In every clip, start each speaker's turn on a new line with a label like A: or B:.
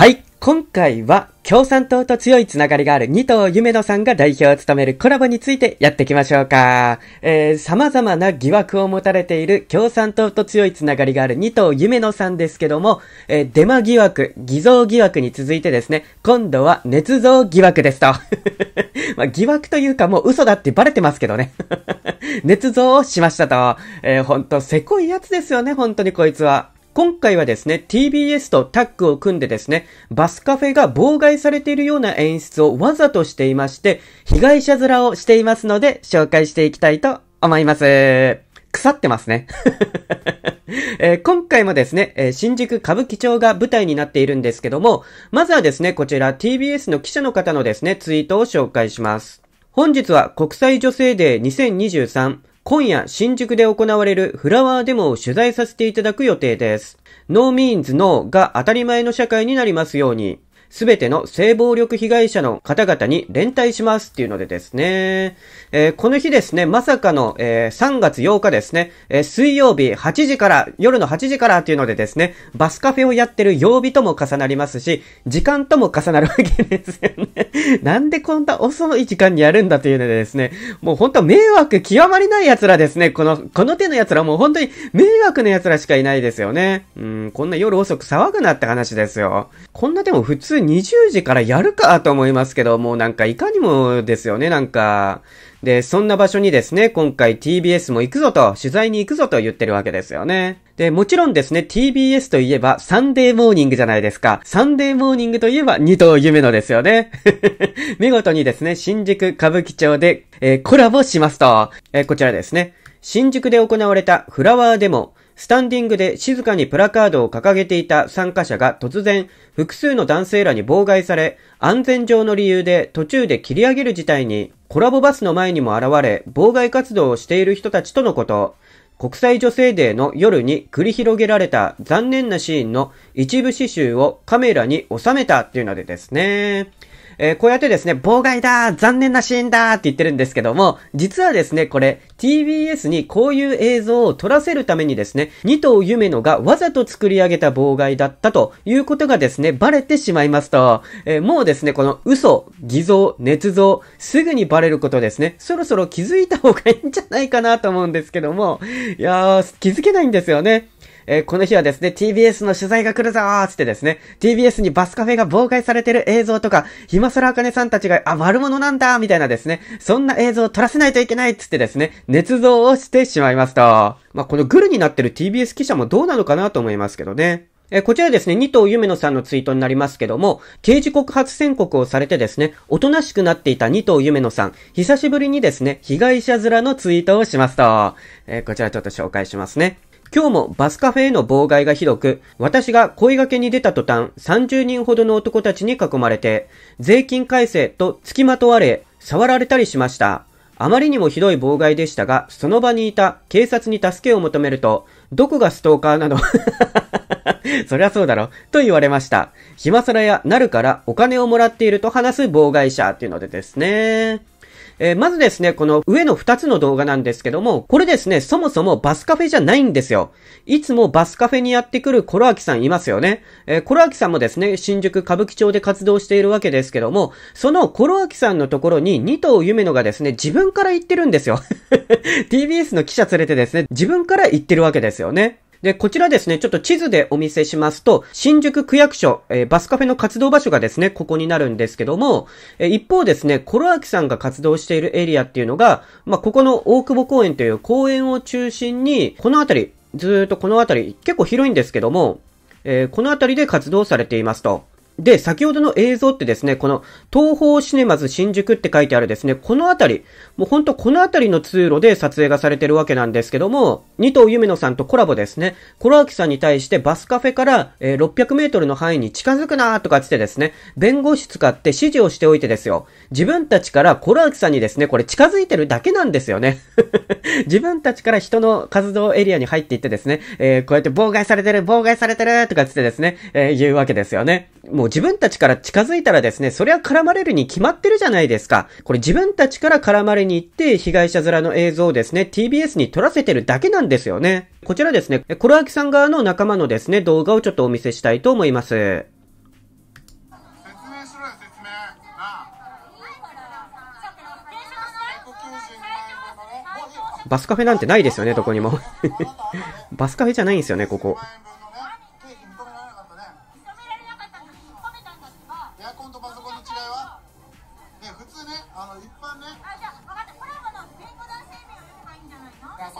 A: はい、今回は共産党と強いつながりがある二藤夢野さんが代表を務めるコラボについてやっていきましょうか。えー、様々な疑惑を持たれている共産党と強いつながりがある二藤夢野さんですけども、えー、デマ疑惑、偽造疑惑に続いてですね、今度は捏造疑惑ですと。まあ、疑惑というかもう嘘だってバレてますけどね。捏造をしましたと。えー、ほんと、せこいやつですよね、本当にこいつは。今回はですね、TBS とタッグを組んでですね、バスカフェが妨害されているような演出をわざとしていまして、被害者面をしていますので、紹介していきたいと思います。腐ってますね えー、今回もですね、えー、新宿歌舞伎町が舞台になっているんですけども、まずはですね、こちら TBS の記者の方のですね、ツイートを紹介します。本日は国際女性デー2023。今夜新宿で行われるフラワーデモを取材させていただく予定です。No means no が当たり前の社会になりますように。すべての性暴力被害者の方々に連帯しますっていうのでですね、えー、この日ですね、まさかの、えー、3月8日ですね、えー、水曜日8時から、夜の8時からっていうのでですね、バスカフェをやってる曜日とも重なりますし、時間とも重なるわけですよね。なんでこんな遅い時間にやるんだというのでですね、もう本当迷惑極まりない奴らですね、この、この手の奴らもう本当に迷惑な奴らしかいないですよね。うん、こんな夜遅く騒ぐなって話ですよ。こんなでも普通昼20時からやるかと思いますけど、もうなんかいかにもですよね、なんか。で、そんな場所にですね、今回 TBS も行くぞと、取材に行くぞと言ってるわけですよね。で、もちろんですね、TBS といえばサンデーモーニングじゃないですか。サンデーモーニングといえば二刀夢のですよね。見事にですね、新宿歌舞伎町で、えー、コラボしますと。えー、こちらですね。新宿で行われたフラワーデモ、スタンディングで静かにプラカードを掲げていた参加者が突然、複数の男性らに妨害され、安全上の理由で途中で切り上げる事態に、コラボバスの前にも現れ、妨害活動をしている人たちとのこと。国際女性デーの夜に繰り広げられた残念なシーンの一部刺繍をカメラに収めたっていうのでですね。えー、こうやってですね、妨害だ残念なシーンだって言ってるんですけども、実はですね、これ、TBS にこういう映像を撮らせるためにですね、二頭夢野がわざと作り上げた妨害だったということがですね、バレてしまいますと、えー、もうですね、この嘘、偽造、捏造、すぐにバレることですね、そろそろ気づいた方がいいんじゃないかなと思うんですけども、いやー、気づけないんですよね。えー、この日はですね、TBS の取材が来るぞーつってですね、TBS にバスカフェが妨害されてる映像とか、今更そあかねさんたちが、あ、悪者なんだみたいなですね、そんな映像を撮らせないといけないつってですね、捏造をしてしまいました。まあ、このグルになってる TBS 記者もどうなのかなと思いますけどね。えこちらですね、二刀夢野さんのツイートになりますけども、刑事告発宣告をされてですね、おとなしくなっていた二刀夢野さん、久しぶりにですね、被害者面のツイートをしました。えこちらちょっと紹介しますね。今日もバスカフェへの妨害がひどく、私が声掛けに出た途端、30人ほどの男たちに囲まれて、税金改正と付きまとわれ、触られたりしました。あまりにもひどい妨害でしたが、その場にいた警察に助けを求めると、どこがストーカーなの そりゃそうだろ。と言われました。暇さらやなるからお金をもらっていると話す妨害者っていうのでですね。えー、まずですね、この上の2つの動画なんですけども、これですね、そもそもバスカフェじゃないんですよ。いつもバスカフェにやってくるコロアキさんいますよね。えー、コロアキさんもですね、新宿歌舞伎町で活動しているわけですけども、そのコロアキさんのところに2頭夢のがですね、自分から言ってるんですよ。TBS の記者連れてですね、自分から言ってるわけですよね。で、こちらですね、ちょっと地図でお見せしますと、新宿区役所、えー、バスカフェの活動場所がですね、ここになるんですけども、えー、一方ですね、コロアキさんが活動しているエリアっていうのが、まあ、ここの大久保公園という公園を中心に、この辺り、ずーっとこの辺り、結構広いんですけども、えー、この辺りで活動されていますと。で、先ほどの映像ってですね、この東方シネマズ新宿って書いてあるですね、この辺り、もうほんとこの辺りの通路で撮影がされてるわけなんですけども、二ゆ夢のさんとコラボですね、コロアキさんに対してバスカフェから、えー、600メートルの範囲に近づくなーとかつってですね、弁護士使って指示をしておいてですよ、自分たちからコロアキさんにですね、これ近づいてるだけなんですよね。自分たちから人の活動エリアに入っていってですね、えー、こうやって妨害されてる、妨害されてるとかつってですね、えー、言うわけですよね。もう自分たちから近づいたらですね、そりゃ絡まれるに決まってるじゃないですか。これ自分たちから絡まれに行って、被害者面の映像をですね、TBS に撮らせてるだけなんですよね。こちらですね、コロアキさん側の仲間のですね、動画をちょっとお見せしたいと思います。バスカフェなんてないですよね、どこにも バスカフェじゃないんですよね、ここ。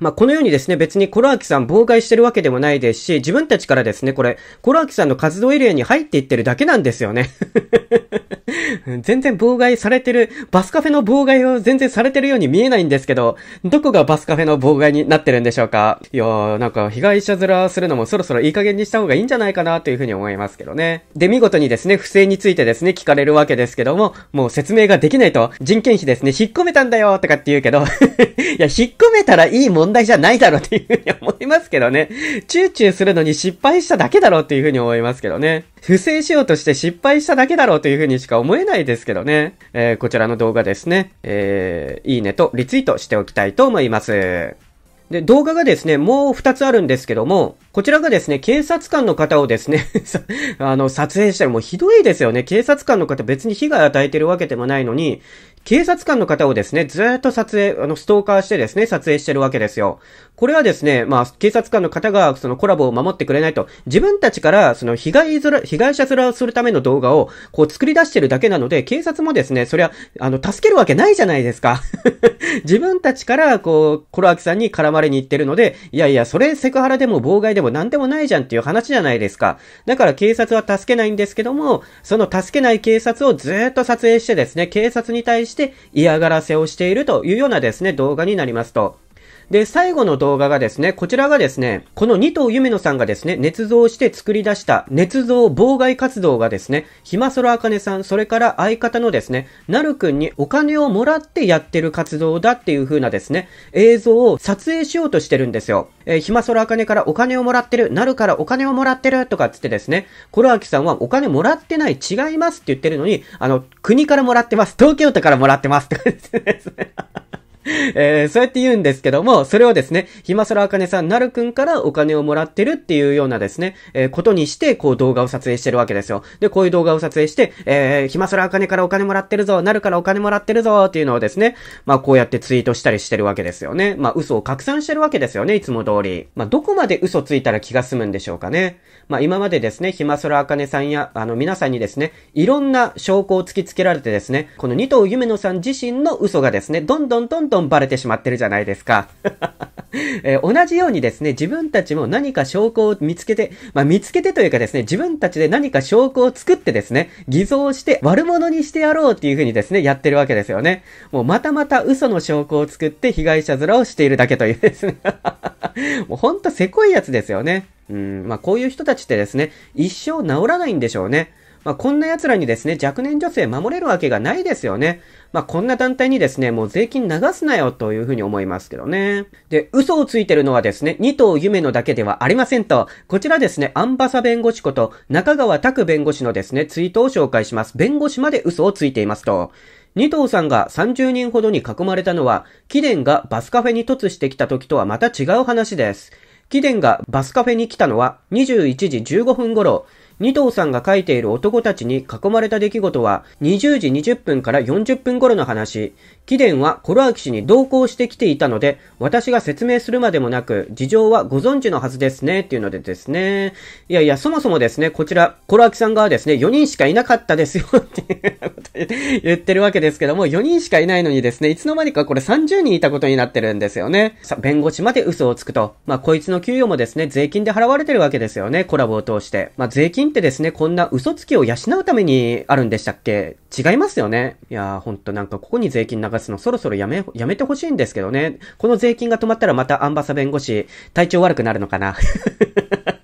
A: まあ、このようにですね、別にコロアキさん妨害してるわけでもないですし、自分たちからですね、これ、コロアキさんの活動エリアに入っていってるだけなんですよね。全然妨害されてる、バスカフェの妨害を全然されてるように見えないんですけど、どこがバスカフェの妨害になってるんでしょうかいやー、なんか被害者面するのもそろそろいい加減にした方がいいんじゃないかなというふうに思いますけどね。で、見事にですね、不正についてですね、聞かれるわけですけども、もう説明ができないと、人件費ですね、引っ込めたんだよとかって言うけど いや、引っ込めたらいい問題じゃないだろうっていうふうに思いますけどね。チューチューするのに失敗しただけだろうっていうふうに思いますけどね。不正しようとして失敗しただけだろうというふうにしか思えないですけどね。えー、こちらの動画ですね。えー、いいねとリツイートしておきたいと思います。で、動画がですね、もう2つあるんですけども、こちらがですね、警察官の方をですね あの、撮影したらもうひどいですよね。警察官の方別に被害与えてるわけでもないのに、警察官の方をですね、ずっと撮影、あの、ストーカーしてですね、撮影してるわけですよ。これはですね、まあ、警察官の方が、そのコラボを守ってくれないと、自分たちから、その、被害ら、被害者面をするための動画を、こう、作り出してるだけなので、警察もですね、そりゃ、あの、助けるわけないじゃないですか。自分たちから、こう、コロアキさんに絡まれに行ってるので、いやいや、それセクハラでも妨害でもも何でもないじゃんっていう話じゃないですか。だから警察は助けないんですけども、その助けない警察をずっと撮影してですね、警察に対して嫌がらせをしているというようなですね、動画になりますと。で、最後の動画がですね、こちらがですね、この二刀夢野さんがですね、捏造して作り出した捏造妨害活動がですね、ひまそらあかねさん、それから相方のですね、なるくんにお金をもらってやってる活動だっていう風なですね、映像を撮影しようとしてるんですよ。えー、ひまそらあかねからお金をもらってる、なるからお金をもらってるとかっつってですね、コロアキさんはお金もらってない、違いますって言ってるのに、あの、国からもらってます、東京都からもらってますとかですね。えー、そうやって言うんですけども、それをですね、ひまそらあかねさん、なるくんからお金をもらってるっていうようなですね、えー、ことにして、こう動画を撮影してるわけですよ。で、こういう動画を撮影して、えー、ひまそらあかねからお金もらってるぞ、なるからお金もらってるぞ、っていうのをですね、まあこうやってツイートしたりしてるわけですよね。まあ嘘を拡散してるわけですよね、いつも通り。まあどこまで嘘ついたら気が済むんでしょうかね。まあ今までですね、ひまそらあかねさんや、あの皆さんにですね、いろんな証拠を突きつけられてですね、この二刀夢野さん自身の嘘がですね、どんどんどんどんどんバレてしまってるじゃないですか。えー、同じようにですね、自分たちも何か証拠を見つけて、まあ、見つけてというかですね、自分たちで何か証拠を作ってですね、偽造して悪者にしてやろうっていう風にですね、やってるわけですよね。もうまたまた嘘の証拠を作って被害者面をしているだけというですね もうほんとせこいやつですよね。うん、まあこういう人たちってですね、一生治らないんでしょうね。まあ、こんな奴らにですね、若年女性守れるわけがないですよね。まあ、こんな団体にですね、もう税金流すなよというふうに思いますけどね。で、嘘をついてるのはですね、二頭夢のだけではありませんと、こちらですね、アンバサ弁護士こと中川拓弁護士のですね、ツイートを紹介します。弁護士まで嘘をついていますと。二頭さんが30人ほどに囲まれたのは、貴殿がバスカフェに突してきた時とはまた違う話です。貴殿がバスカフェに来たのは21時15分頃、二藤さんが書いている男たちに囲まれた出来事は20時20分から40分頃の話。貴殿はコロアキ氏に同行してきていたので、私が説明するまでもなく、事情はご存知のはずですね、っていうのでですね。いやいや、そもそもですね、こちら、コロアキさん側ですね、4人しかいなかったですよって言ってるわけですけども、4人しかいないのにですね、いつの間にかこれ30人いたことになってるんですよね。さ、弁護士まで嘘をつくと。まあ、こいつの給与もですね、税金で払われてるわけですよね、コラボを通して。まあ、税金人ってですね、こんな嘘つきを養うためにあるんでしたっけ違いますよね。いやー、ほんとなんかここに税金流すのそろそろやめ、やめてほしいんですけどね。この税金が止まったらまたアンバサ弁護士、体調悪くなるのかな。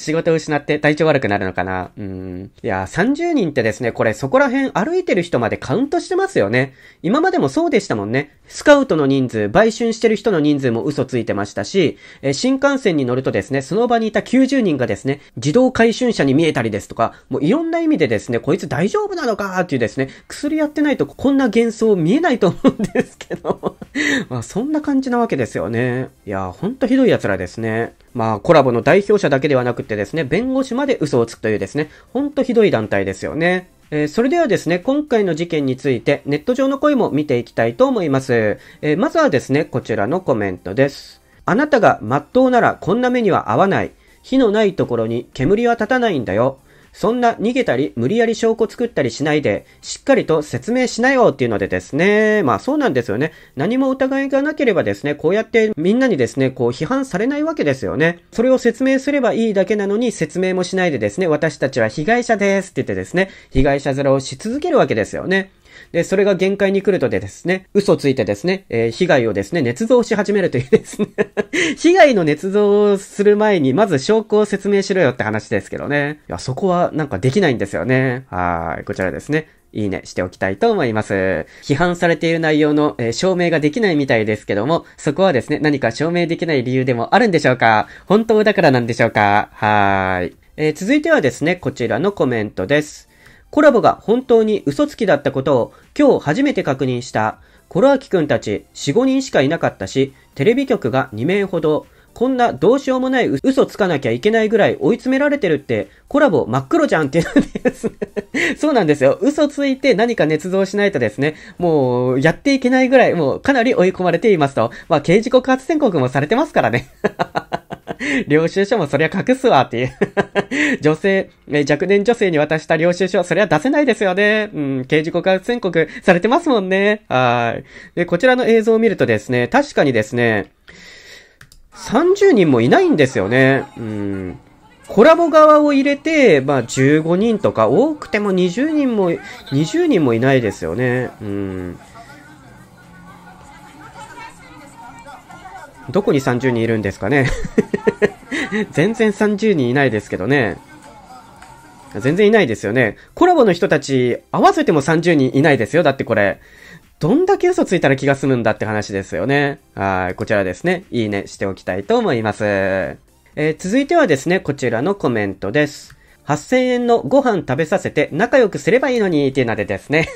A: 仕事を失って体調悪くなるのかなうん。いや、30人ってですね、これそこら辺歩いてる人までカウントしてますよね。今までもそうでしたもんね。スカウトの人数、売春してる人の人数も嘘ついてましたし、え新幹線に乗るとですね、その場にいた90人がですね、自動回春者に見えたりですとか、もういろんな意味でですね、こいつ大丈夫なのかっていうですね、薬やってないとこんな幻想見えないと思うんですけど、まあそんな感じなわけですよね。いや、ほんとひどい奴らですね。まあコラボの代表者だけではなくってですね、弁護士まで嘘をつくというですね、ほんとひどい団体ですよね。えー、それではですね、今回の事件についてネット上の声も見ていきたいと思います。えー、まずはですね、こちらのコメントです。あなたが真っ当ならこんな目には合わない。火のないところに煙は立たないんだよ。そんな逃げたり、無理やり証拠作ったりしないで、しっかりと説明しなよっていうのでですね、まあそうなんですよね。何も疑いがなければですね、こうやってみんなにですね、こう批判されないわけですよね。それを説明すればいいだけなのに、説明もしないでですね、私たちは被害者ですって言ってですね、被害者面をし続けるわけですよね。で、それが限界に来るとでですね、嘘ついてですね、えー、被害をですね、捏造し始めるというですね 被害の捏造をする前に、まず証拠を説明しろよって話ですけどね。いや、そこはなんかできないんですよね。はい、こちらですね。いいねしておきたいと思います。批判されている内容の、えー、証明ができないみたいですけども、そこはですね、何か証明できない理由でもあるんでしょうか本当だからなんでしょうかはーい。えー、続いてはですね、こちらのコメントです。コラボが本当に嘘つきだったことを今日初めて確認した。コロアキくんたち4、5人しかいなかったし、テレビ局が2名ほど。こんなどうしようもない嘘つかなきゃいけないぐらい追い詰められてるって、コラボ真っ黒じゃんっていうです そうなんですよ。嘘ついて何か捏造しないとですね、もうやっていけないぐらい、もうかなり追い込まれていますと。まあ、刑事告発宣告もされてますからね 領収書もそりゃ隠すわっていう 女性、え若年女性に渡した領収書そりゃ出せないですよね。うん、刑事告発宣告されてますもんね。はい。で、こちらの映像を見るとですね、確かにですね、30人もいないんですよね。うん。コラボ側を入れて、まあ15人とか、多くても20人も、20人もいないですよね。うん。どこに30人いるんですかね 全然30人いないですけどね。全然いないですよね。コラボの人たち、合わせても30人いないですよ。だってこれ。どんだけ嘘ついたら気が済むんだって話ですよね。はい、こちらですね。いいねしておきたいと思います。えー、続いてはですね、こちらのコメントです。8000円のご飯食べさせて仲良くすればいいのにっていうのでですね。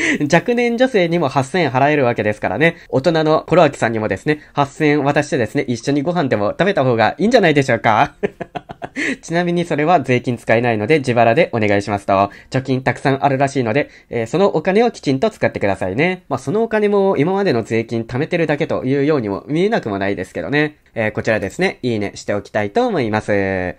A: 若年女性にも8000円払えるわけですからね、大人のコロアキさんにもですね、8000円渡してですね、一緒にご飯でも食べた方がいいんじゃないでしょうか ちなみにそれは税金使えないので自腹でお願いしますと、貯金たくさんあるらしいので、えー、そのお金をきちんと使ってくださいね。まあ、そのお金も今までの税金貯めてるだけというようにも見えなくもないですけどね。えー、こちらですね、いいねしておきたいと思います。は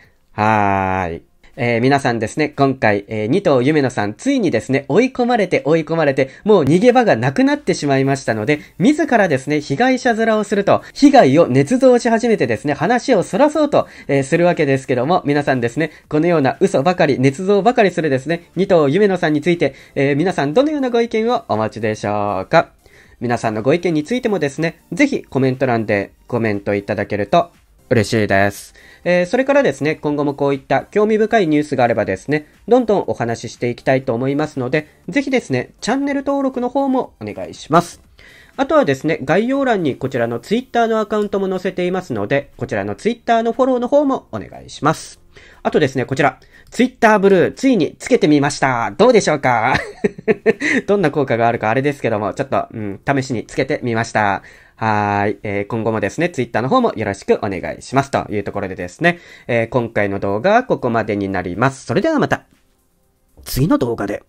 A: ーい。えー、皆さんですね、今回、えー、二夢乃さん、ついにですね、追い込まれて追い込まれて、もう逃げ場がなくなってしまいましたので、自らですね、被害者面をすると、被害を捏造し始めてですね、話をそらそうと、えー、するわけですけども、皆さんですね、このような嘘ばかり、捏造ばかりするですね、二藤夢乃さんについて、えー、皆さんどのようなご意見をお持ちでしょうか皆さんのご意見についてもですね、ぜひコメント欄でコメントいただけると嬉しいです。えー、それからですね、今後もこういった興味深いニュースがあればですね、どんどんお話ししていきたいと思いますので、ぜひですね、チャンネル登録の方もお願いします。あとはですね、概要欄にこちらの Twitter のアカウントも載せていますので、こちらの Twitter のフォローの方もお願いします。あとですね、こちら、Twitter ブルー、ついにつけてみました。どうでしょうか どんな効果があるかあれですけども、ちょっと、うん、試しにつけてみました。はい。えー、今後もですね、ツイッターの方もよろしくお願いします。というところでですね、えー、今回の動画はここまでになります。それではまた、次の動画で。